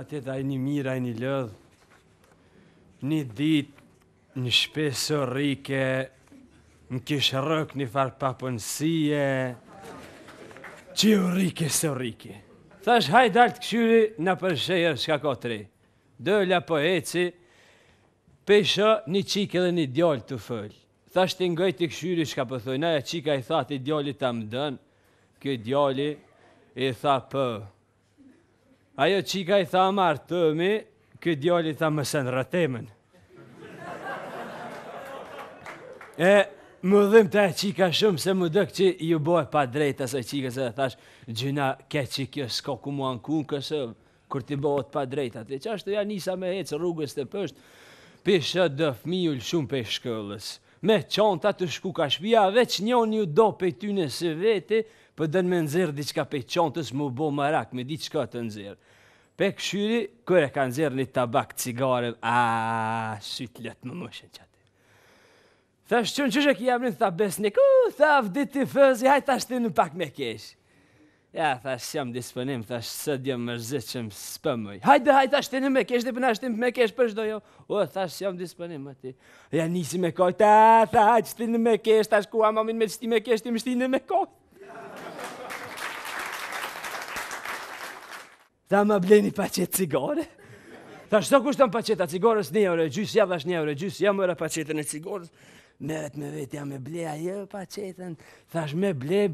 Ka tjetë a një mirë, a një lëdhë Një ditë Një shpesë rike Në kishë rëkë një farë papënësie Që u rike së rike Thash hajt alë të këshyri Në përshejër, shka këtëri Dëllë a po eci Pesha një qikë edhe një djallë të fëllë Thash të ngëjt të këshyri shka përthojnë po Në qika i tha të djallë të më dënë Kë djallë i tha për Ajo që i i tha marë tëmi, këtë djali tha më senë rëtemen. E më dhëm të e qika shumë, se më dhëk që ju bojë pa drejta, se qika se dhe thash, gjyna ke që kjo s'ko ku mua në kunë kësë, kur ti bojët pa drejta, të qashtë të ja nisa me hecë rrugës të pështë, pishë dëfë mi shumë për shkëllës, me qonë të të shku ka shpia, veç njën ju do për ty në së vete, për po dënë me nëzirë diqka pe qantës mu bo më rakë, me diqka të nëzirë. Pe këshyri, kërë e ka nëzirë një tabak, cigare, aaa, shytë letë më mëshën që ati. Tha shqënë që shë ki jam në tha besnik, u, tha vdit të fëzi, hajtë ta shtinë në pak me keshë. Ja, tha shë jam disponim, tha shë sëtë jam mërzë që më spëmëj. Hajde, hajde, ashtë të në me keshë, dhe përna ashtë të me keshë për shdo jo. O, tha shë jam disponim, më ti. Ja, nisi me kojtë, ta, tha, hajde, të në me keshë, ta ku mamin me shti me keshë, ti më shti në me kojtë. Tha më ble një pacet cigare. Tha shto kushton paceta cigares një euro e gjysë, ja dhash një euro e gjysë, ja mëra pacetën e cigares. Merët me vetë, ja me ble ajo pacetën. Tha shme ble,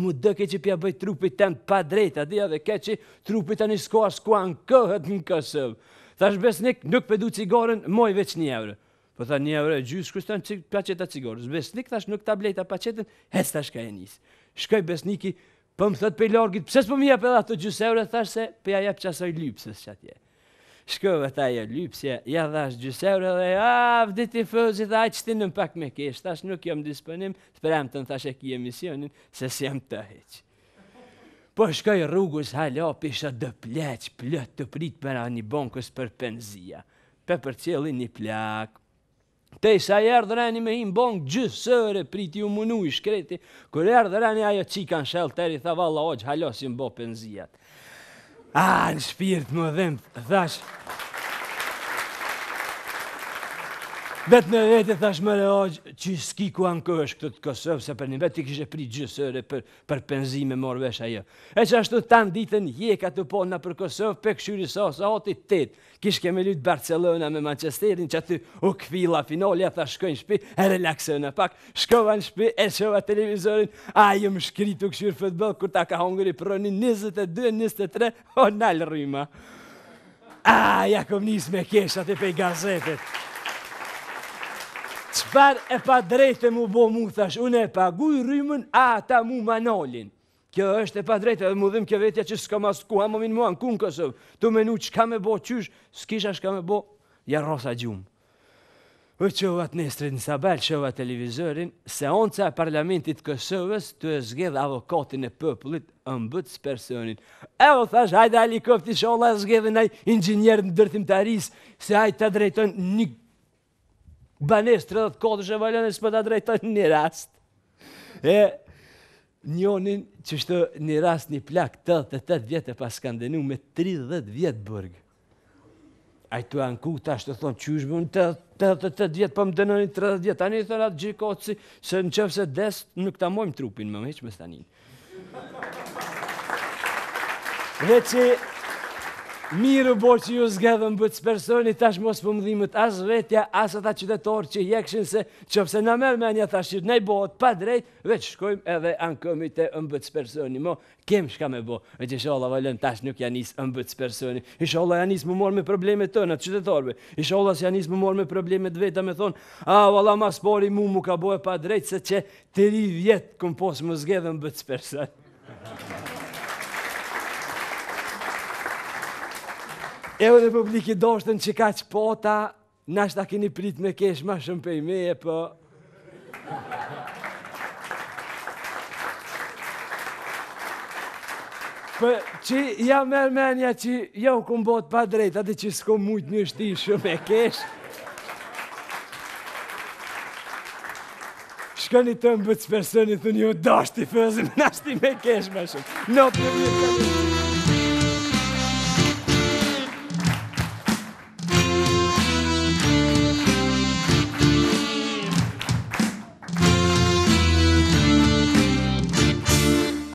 mu dhe keqi pja bëj trupit të pa drejtë, a dhja dhe keqi trupit të një skoa skoa në këhët në kësëvë. Tha besnik, nuk pëdu cigaren, moj veç një euro. Po tha një euro e gjysë, kushton paceta cigares. Besnik, tha nuk tableta pacetën, hes tash ka e njësë. Shkoj besniki, Për po më thëtë pe largit, s'po s'pëm jep edhe ato gjusë eurë, thashtë se pëja po jep qasoj lypsës që atje. Shkëve ta ja lypsja, ja dhash gjusë dhe, a, vdit i fëzit dhe aqë ti në pak me kesh, thashtë nuk jam disponim, të premë të në thashtë e kje misionin, se si jam të heqë. Po shkoj rrugës hala pisha dhe pleqë, plët të prit për anë i bonkës për penzia. Pe për qëllin një plak, Te sa i erdhë rani me hinë bongë gjithë sërë, priti u munu i shkreti, kër i erdhë rani ajo qika në shëllë të tha valla oqë halosin bo penzijat. A, ah, në shpirt më dhemë, thash, vetë në vetë thash më lehoj që ski ku an kësh këtë Kosovë se për një vetë kishe prit gjysëre për për penzime marr vesh ajo. E që ashtu tan ditën jeka të po na për Kosovë pe këshyri sa sa hati tet. Kish kemë lut Barcelona me Manchesterin që aty u kvilla finalja tha shkojnë shtëpi e relaksojnë pak. Shkova në shtëpi e shova televizorin. Ai më shkri tu këshyri futboll kur ta ka hongëri për rënin 22 23 Ronaldo Rima. Ah, ja kom nis me keshat e pe gazetet. Far e pa drejtë mu bo mu thash, unë e paguj rrymën, a ta mu manolin. Kjo është e pa drejtë, edhe mu dhim kjo vetja që s'ka ma s'ku, hama min mua në kun kësëm, të menu që ka me bo qysh, s'kisha shka me bo, ja rosa gjumë. U qëva në nestrit në sabel, qëva televizorin, seonca e parlamentit Kosovës të e zgjedh avokatin e pëpullit në bëtës personin. E thash, hajde helikopti, shola e zgjedhin aj dërtim të arisë, se hajde të drejton një banes 30 kodës e valenës për të drejtojnë në një rast. E njonin që shtë një rast një plak 88 vjetë e pas kanë denu me 30 vjetë bërgë. A i të e ta të thonë, që është bunë të të të më dënën 30 vjetë. anë i të atë gjikë se në qëfë se desë, nuk të mojmë trupin, më me më stanin. Dhe që, Mirë bo që ju zgedhëm bëtë së personi tash mos për më as vetja, as ata qytetorë që jekshin se që pëse në mërë me një thashtirë, ne bëhët pa drejtë, veç shkojmë edhe anë komite të bëtë personi. Mo, kem shka me bo, e që shola valen tash nuk janis më bëtë personi. I shola janis më morë me probleme të në qytetorëve. I shola si janis më morë me probleme të vetë, me thonë, a, valla mas pori mu mu ka bo pa drejt, se që të ri vjetë këm posë më bëtë E u do doshtën që ka që pota, nash ta keni prit me kesh ma shumë pej me e për... Po. Për po, që ja merë menja që ja jo u këmë botë pa drejtë, atë që s'ko mujtë një shti shumë e kesh. Shkëni të mbëtë së personi, ju një u dashti fëzim, ti me kesh ma shumë. Në no, për një